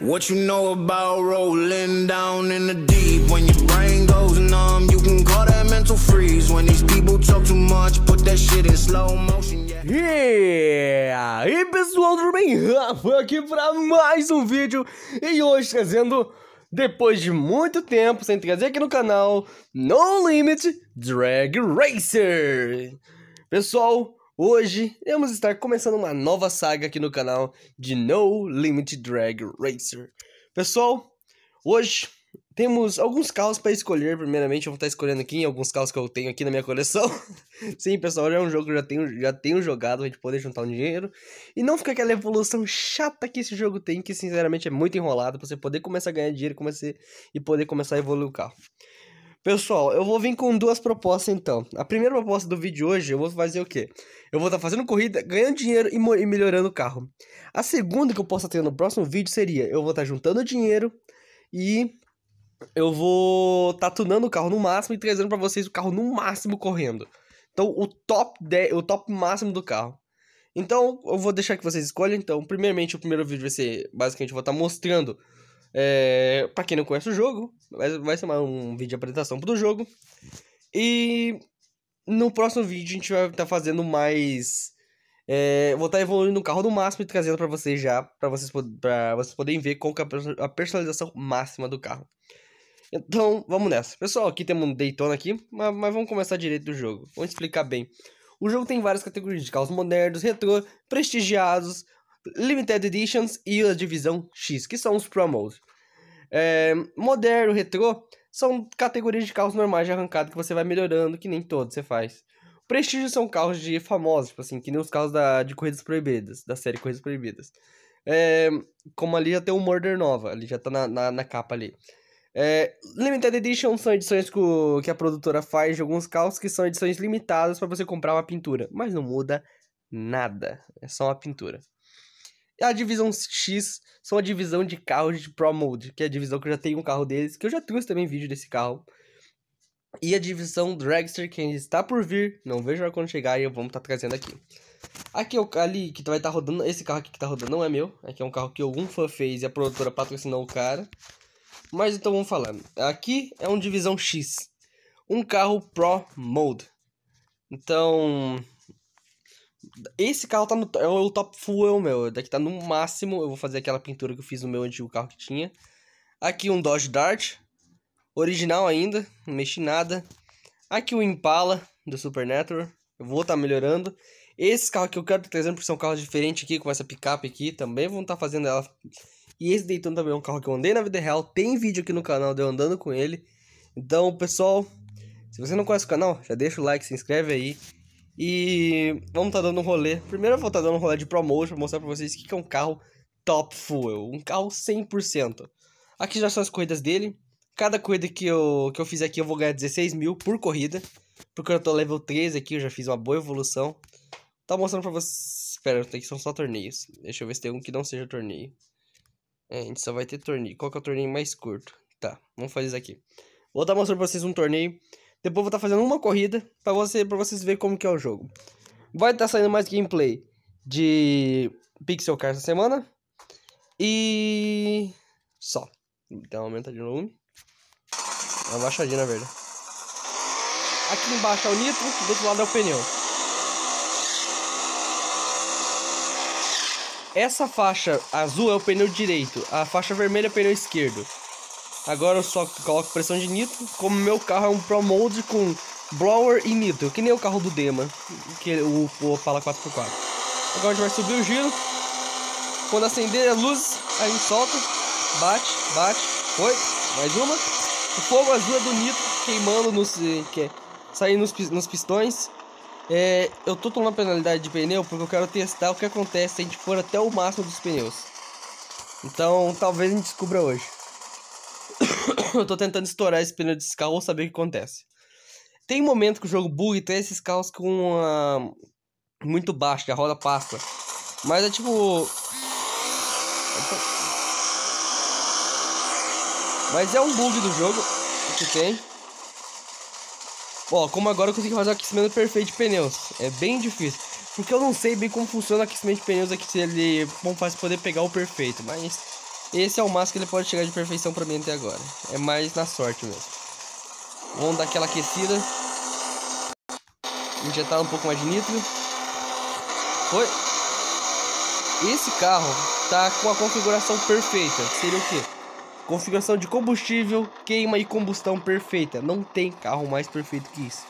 What you know about rolling down in the deep? When your brain goes numb, you can call that mental freeze. When these people talk too much, put that shit in slow motion. Yeah. yeah. E pessoal, tudo bem? Rafa aqui pra mais um vídeo e hoje trazendo, depois de muito tempo sem trazer aqui no canal, No Limit Drag Racer. Pessoal, Hoje vamos estar começando uma nova saga aqui no canal de No Limit Drag Racer. Pessoal, hoje temos alguns carros para escolher. Primeiramente, eu vou estar escolhendo aqui alguns carros que eu tenho aqui na minha coleção. Sim, pessoal, já é um jogo que eu já tenho, já tenho jogado, a gente poder juntar um dinheiro. E não fica aquela evolução chata que esse jogo tem, que sinceramente é muito enrolado para você poder começar a ganhar dinheiro e, e poder começar a evoluir o carro. Pessoal, eu vou vir com duas propostas então. A primeira proposta do vídeo de hoje, eu vou fazer o quê? Eu vou estar tá fazendo corrida, ganhando dinheiro e, e, melhorando o carro. A segunda que eu posso tá ter no próximo vídeo seria, eu vou estar tá juntando dinheiro e eu vou estar tá tunando o carro no máximo e trazendo para vocês o carro no máximo correndo. Então, o top 10, o top máximo do carro. Então, eu vou deixar que vocês escolham. Então, primeiramente, o primeiro vídeo vai ser basicamente eu vou estar tá mostrando é, para quem não conhece o jogo, vai ser um vídeo de apresentação do jogo. E no próximo vídeo a gente vai estar tá fazendo mais. É, vou estar tá evoluindo o carro no máximo e trazendo para vocês já, para vocês, pra vocês poderem ver qual é a personalização máxima do carro. Então, vamos nessa. Pessoal, aqui temos um Daytona aqui, mas, mas vamos começar direito do jogo. Vamos explicar bem. O jogo tem várias categorias de carros modernos, retrô, prestigiados, Limited Editions e a divisão X, que são os promos. É, moderno, retrô, são categorias de carros normais de arrancada que você vai melhorando, que nem todos você faz. Prestígio são carros de famosos, tipo assim, que nem os carros da, de Corridas Proibidas, da série Corridas Proibidas. É, como ali já tem o Murder Nova, ali já tá na, na, na capa ali. É, limited Edition são edições que, a produtora faz de alguns carros que são edições limitadas para você comprar uma pintura, mas não muda nada, é só uma pintura. É a divisão X são a divisão de carros de Pro Mode, que é a divisão que eu já tenho um carro deles, que eu já trouxe também vídeo desse carro. E a divisão Dragster, que está por vir, não vejo a quando chegar e eu vamos estar tá trazendo aqui. Aqui é o ali que vai estar tá rodando, esse carro aqui que está rodando não é meu, aqui é um carro que algum fã fez e a produtora patrocinou o cara. Mas então vamos falar. Aqui é um divisão X, um carro Pro Mode. Então, esse carro tá no. É o top fuel, é meu. Daqui tá no máximo. Eu vou fazer aquela pintura que eu fiz no meu antigo carro que tinha. Aqui um Dodge Dart. Original ainda. Não mexi nada. Aqui o um Impala do super Supernatural. Eu vou estar tá melhorando. Esse carro que eu quero estar trazendo porque são carros diferentes aqui, com essa picape aqui, também vão estar tá fazendo ela. E esse dayton também é um carro que eu andei na vida real, tem vídeo aqui no canal de eu andando com ele. Então, pessoal, se você não conhece o canal, já deixa o like, se inscreve aí. E vamos estar tá dando um rolê. Primeiro eu vou estar tá dando um rolê de promotion para mostrar para vocês o que, é um carro top fuel, um carro 100%. Aqui já são as corridas dele. Cada corrida que eu, que eu fiz aqui eu vou ganhar 16 mil por corrida. Porque eu tô level 3 aqui, eu já fiz uma boa evolução. Tá mostrando pra vocês... Espera, que são só torneios. Deixa eu ver se tem um que não seja torneio. É, a gente só vai ter torneio. Qual que é o torneio mais curto? Tá, vamos fazer isso aqui. Vou estar tá mostrando pra vocês um torneio depois vou estar tá fazendo uma corrida para você, vocês verem como que é o jogo. Vai estar tá saindo mais gameplay de Pixel Car essa semana. E... Só. Então aumenta de volume. É baixadinha, na verdade. Aqui embaixo é o nitro, do outro lado é o pneu. Essa faixa azul é o pneu direito, a faixa vermelha é o pneu esquerdo. Agora eu só coloco pressão de nitro. Como meu carro é um Pro Mode com blower e nitro, que nem o carro do Dema, que é o Opala 4x4. Agora a gente vai subir o giro. Quando acender as luzes, a gente solta, bate, bate, foi, mais uma. O fogo ajuda é do nitro queimando nos, eh, que é, saindo nos, nos pistões. É, eu tô tomando penalidade de pneu porque eu quero testar o que acontece se a gente for até o máximo dos pneus. Então talvez a gente descubra hoje. eu tô tentando estourar esse pneu de carros ou saber o que acontece. Tem momento que o jogo buga e tem esses carros com uma... muito baixo, que a roda passa. Mas é tipo. Mas é um bug do jogo que tem. Ó, como agora eu consegui fazer o aquecimento perfeito de pneus. É bem difícil. Porque eu não sei bem como funciona o aquecimento de pneus aqui, se ele como faz poder pegar o perfeito, mas esse é o máximo que ele pode chegar de perfeição pra mim até agora. É mais na sorte mesmo. Vamos dar aquela aquecida. Injetar um pouco mais de nitro. Foi. Esse carro tá com a configuração perfeita. Seria o quê? Configuração de combustível, queima e combustão perfeita. Não tem carro mais perfeito que isso.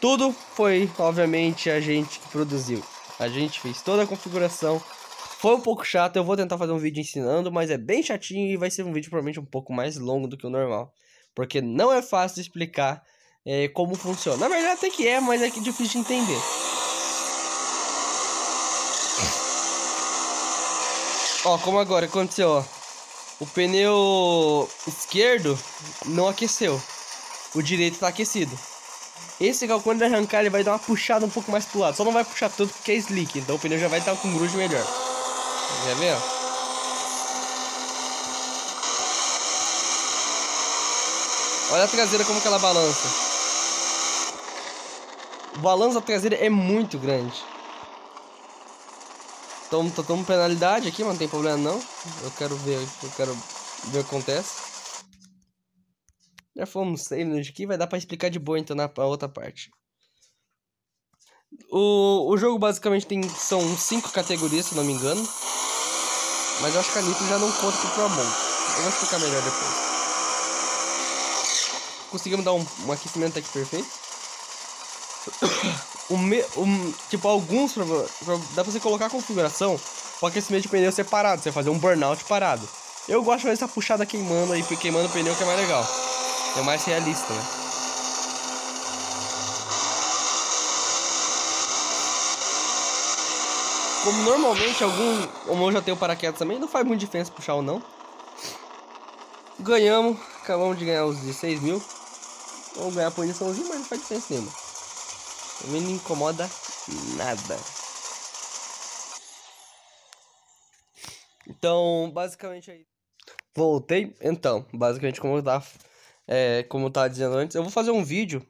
Tudo foi, obviamente, a gente que produziu. A gente fez toda a configuração, foi um pouco chato, eu vou tentar fazer um vídeo ensinando, mas é bem chatinho e vai ser um vídeo provavelmente um pouco mais longo do que o normal. Porque não é fácil de explicar é, como funciona. Na verdade até que é, mas é que é difícil de entender. Ó, como agora aconteceu, ó. O pneu esquerdo não aqueceu. O direito tá aquecido. Esse quando ele arrancar, ele vai dar uma puxada um pouco mais pro lado. Só não vai puxar tanto porque é slick, então o pneu já vai estar com um grude melhor. Quer ver? Olha a traseira como que ela balança. O balanço da traseira é muito grande. Então tô tomando penalidade aqui, mas não tem problema não. Eu quero ver, eu quero ver o que acontece. Já fomos 100 minutos aqui, vai dar pra explicar de boa então na outra parte. O, o jogo basicamente tem são cinco categorias, se não me engano. Mas eu acho que a Nitro já não conta pro Pro Bowl. Eu vou explicar melhor depois. Conseguimos dar um, um aquecimento aqui perfeito. O me, tipo, alguns. Pra, pra, dá pra você colocar a configuração o aquecimento de pneu separado, você fazer um burnout parado. Eu gosto mais fazer puxada queimando aí, queimando o pneu que é mais legal. É mais realista, né? Como normalmente algum homem já tem o paraquedas também, não faz muita diferença puxar ou não. Ganhamos, acabamos de ganhar os 16 mil. Vamos ganhar a puniçãozinha, mas não faz diferença nenhuma. Também não incomoda nada. Então, basicamente aí. É Voltei. Então, basicamente como eu tava, é, como eu tava dizendo antes, eu vou fazer um vídeo.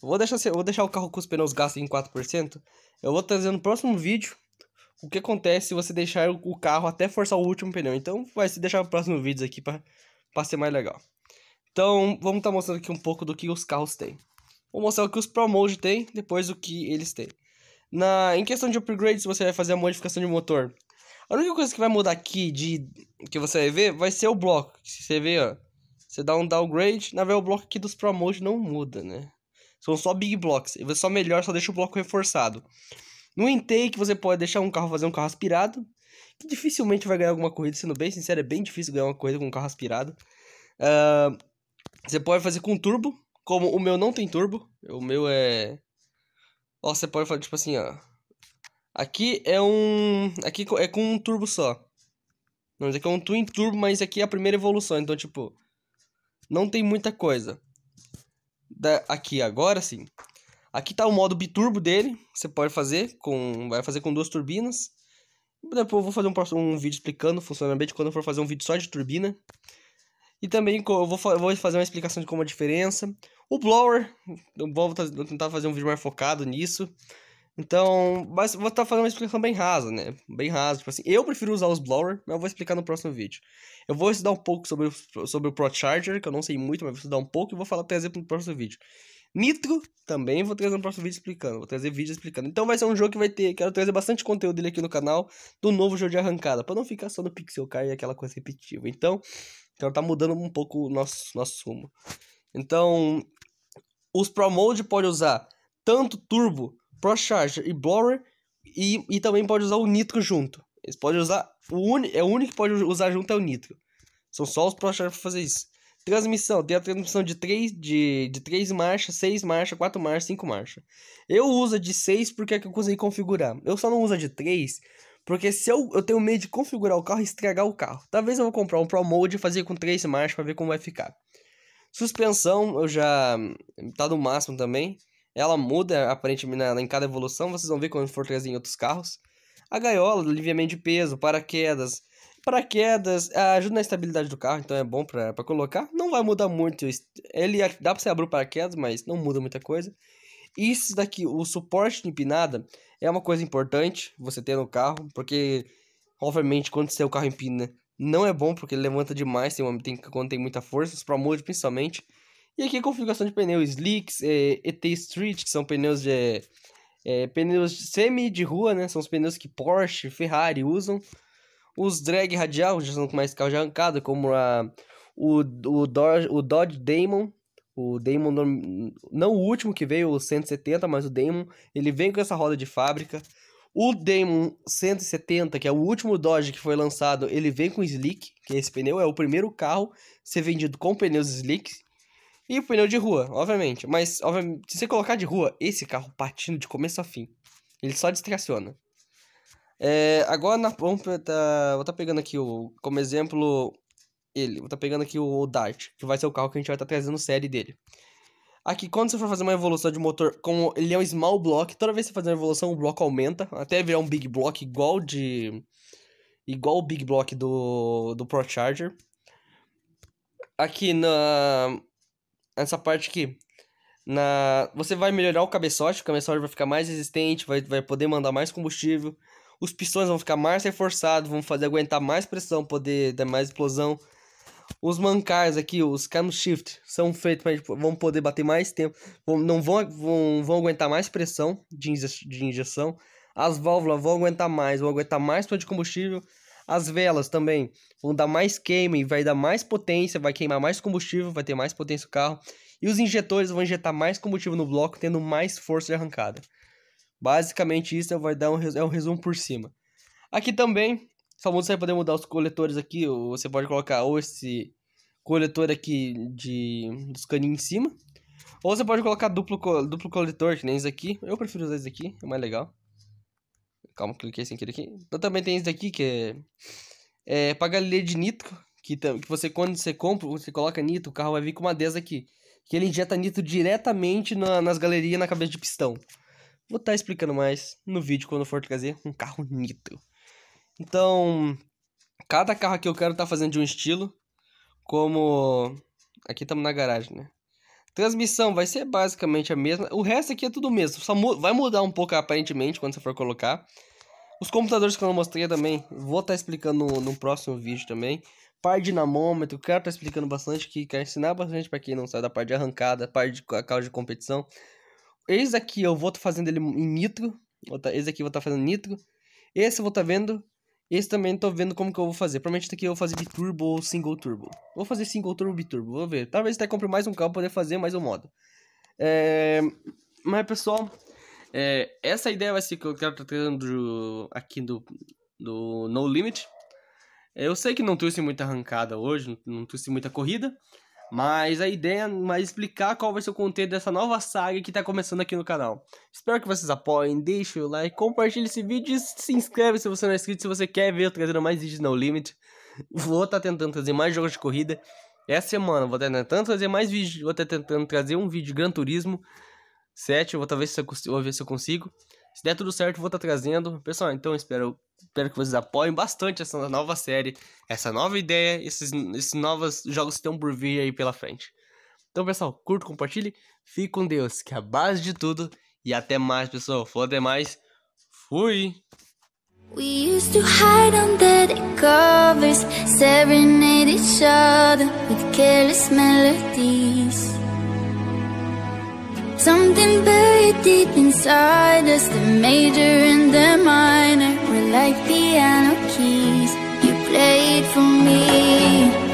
vou deixar, vou deixar o carro com os pneus gastos em 4%. Eu vou trazer no próximo vídeo o que acontece se você deixar o carro até forçar o último pneu. Então vai se deixar para próximo vídeo aqui para ser mais legal. Então vamos estar tá mostrando aqui um pouco do que os carros têm. Vou mostrar o que os ProMode têm, depois o que eles têm. Na, em questão de upgrades, você vai fazer a modificação de motor. A única coisa que vai mudar aqui de que você vai ver vai ser o bloco. Você vê, ó. Você dá um downgrade, na verdade o bloco aqui dos ProMode não muda, né? São só big blocks. E você só melhora, só deixa o bloco reforçado. No intake, você pode deixar um carro fazer um carro aspirado, que dificilmente vai ganhar alguma corrida, sendo bem sincero, é bem difícil ganhar uma corrida com um carro aspirado. Uh, você pode fazer com turbo, como o meu não tem turbo, o meu é. Ó, você pode fazer tipo assim, ó. Aqui é um. Aqui é com um turbo só. Não, isso aqui é um Twin Turbo, mas aqui é a primeira evolução, então tipo. Não tem muita coisa. Da... Aqui agora sim. Aqui está o modo biturbo dele, você pode fazer com vai fazer com duas turbinas. Depois eu vou fazer um, um vídeo explicando o funcionamento quando eu for fazer um vídeo só de turbina. E também eu vou, vou fazer uma explicação de como é a diferença. O blower, eu vou tentar fazer um vídeo mais focado nisso. Então, mas vou estar tá fazendo uma explicação bem rasa, né? Bem rasa, tipo assim. Eu prefiro usar os blower, mas eu vou explicar no próximo vídeo. Eu vou estudar um pouco sobre, sobre o Pro Charger, que eu não sei muito, mas vou estudar um pouco e vou falar até exemplo no próximo vídeo. Nitro, também vou trazer no próximo vídeo explicando. Vou trazer vídeo explicando. Então vai ser um jogo que vai ter. Quero trazer bastante conteúdo dele aqui no canal. Do novo jogo de arrancada. Pra não ficar só no Pixel Car e aquela coisa repetitiva. Então, então tá mudando um pouco o nosso, nosso rumo. Então, os Pro Mode pode usar tanto Turbo, Pro Charger e Blower. E, e também pode usar o Nitro junto. Eles podem usar. O uni, é o único que pode usar junto é o Nitro. São só os Pro Charger pra fazer isso. Transmissão, tem a transmissão de três, de, de três marchas, seis marchas, quatro marchas, cinco marchas. Eu uso de seis porque é que eu consegui configurar. Eu só não uso de três porque se eu, eu tenho medo de configurar o carro e estragar o carro. Talvez eu vou comprar um Pro Mode e fazer com três marchas para ver como vai ficar. Suspensão, eu já tá no máximo também. Ela muda aparentemente na, em cada evolução, vocês vão ver quando for trazer em outros carros. A gaiola, aliviamento de peso, paraquedas, Paraquedas ajuda na estabilidade do carro, então é bom para colocar. Não vai mudar muito. Ele dá para você abrir o paraquedas, mas não muda muita coisa. Isso daqui, o suporte de empinada, é uma coisa importante você ter no carro, porque obviamente quando seu carro empina, não é bom porque ele levanta demais, tem, uma, tem quando tem muita força, para mude principalmente. E aqui a configuração de pneus slicks, é, ET Street, que são pneus de é, pneus semi de rua, né? São os pneus que Porsche, Ferrari usam. Os drag radial já são com mais carro de arrancada, como a, o, o, Dodge, o Dodge Damon, o Damon, não o último que veio, o 170, mas o Damon, ele vem com essa roda de fábrica. O Damon 170, que é o último Dodge que foi lançado, ele vem com slick, que é esse pneu é o primeiro carro a ser vendido com pneus slicks E pneu de rua, obviamente. Mas, obviamente, se você colocar de rua, esse carro partindo de começo a fim. Ele só distraciona. É, agora na pompa tá. Vou estar tá pegando aqui o. Como exemplo, ele. Vou estar tá pegando aqui o Dart, que vai ser o carro que a gente vai estar tá trazendo série dele. Aqui, quando você for fazer uma evolução de motor, como ele é um small block, toda vez que você fazer uma evolução, o bloco aumenta, até virar um big block igual de. igual o big block do, do Pro Charger. Aqui na. essa parte aqui, na você vai melhorar o cabeçote, o cabeçote vai ficar mais resistente, vai, vai poder mandar mais combustível, os pistões vão ficar mais reforçados, vão fazer aguentar mais pressão, poder dar mais explosão. Os mancais aqui, os shift são feitos para vão poder bater mais tempo, vão, não vão, vão, vão aguentar mais pressão de, inje, de injeção. As válvulas vão aguentar mais, vão aguentar mais tanto de combustível. As velas também vão dar mais queima e vai dar mais potência, vai queimar mais combustível, vai ter mais potência o carro. E os injetores vão injetar mais combustível no bloco, tendo mais força de arrancada. Basicamente isso vai dar um, é um resumo por cima. Aqui também, famoso você vai poder mudar os coletores aqui, você pode colocar ou esse coletor aqui de dos caninhos em cima, ou você pode colocar duplo, duplo coletor, que nem esse aqui. Eu prefiro usar esse aqui, é mais legal. Calma, cliquei sem querer aqui. Então, também tem esse daqui, que é, é pra galeria de nitro, que, que você quando você compra, você coloca nitro, o carro vai vir com uma dessa aqui. Que ele injeta nitro diretamente na, nas galerias na cabeça de pistão. Vou estar tá explicando mais no vídeo quando for trazer um carro nítido Então, cada carro aqui eu quero estar tá fazendo de um estilo, como aqui estamos na garagem, né? Transmissão vai ser basicamente a mesma. O resto aqui é tudo mesmo. Só mu vai mudar um pouco aparentemente quando você for colocar. Os computadores que eu não mostrei também, vou estar tá explicando no, no, próximo vídeo também. Par dinamômetro, quero estar tá explicando bastante, que quero ensinar bastante para quem não sabe da parte de arrancada, parte de carro de competição. Esse aqui eu vou estar tá fazendo ele em nitro. Tá, esse aqui eu vou estar tá fazendo nitro. Esse eu vou estar vendo. Esse também estou vendo como que eu vou fazer. Provavelmente aqui eu vou fazer biturbo ou single turbo. Vou fazer single turbo biturbo, vou ver. Talvez até compre mais um carro para poder fazer mais um modo. É... Mas pessoal, é... essa ideia vai ser que eu quero estar trazendo aqui do, do No Limit. Eu sei que não trouxe muita arrancada hoje, não trouxe muita corrida. Mas a ideia é explicar qual vai ser o conteúdo dessa nova saga que tá começando aqui no canal. Espero que vocês apoiem, deixem o like, compartilhem esse vídeo e se inscreve se você não é inscrito, se você quer ver eu trazendo mais vídeos no Limit. Vou estar tá tentando trazer mais jogos de corrida. Essa é semana vou estar tá tentando trazer mais vídeos, vou estar tá tentando trazer um vídeo de Gran Turismo 7, vou talvez se eu, vou ver se eu consigo. Se der tudo certo, vou estar tá trazendo. Pessoal, então espero, espero que vocês apoiem bastante essa nova série, essa nova ideia, esses, esses novos jogos que estão por vir aí pela frente. Então, pessoal, curta, compartilhe, fique com Deus, que é a base de tudo. E até mais, pessoal. Falou, até mais. Fui! We used to hide under the covers, serenade each other with careless melodies. Something buried deep inside us The major and the minor We're like piano keys You played for me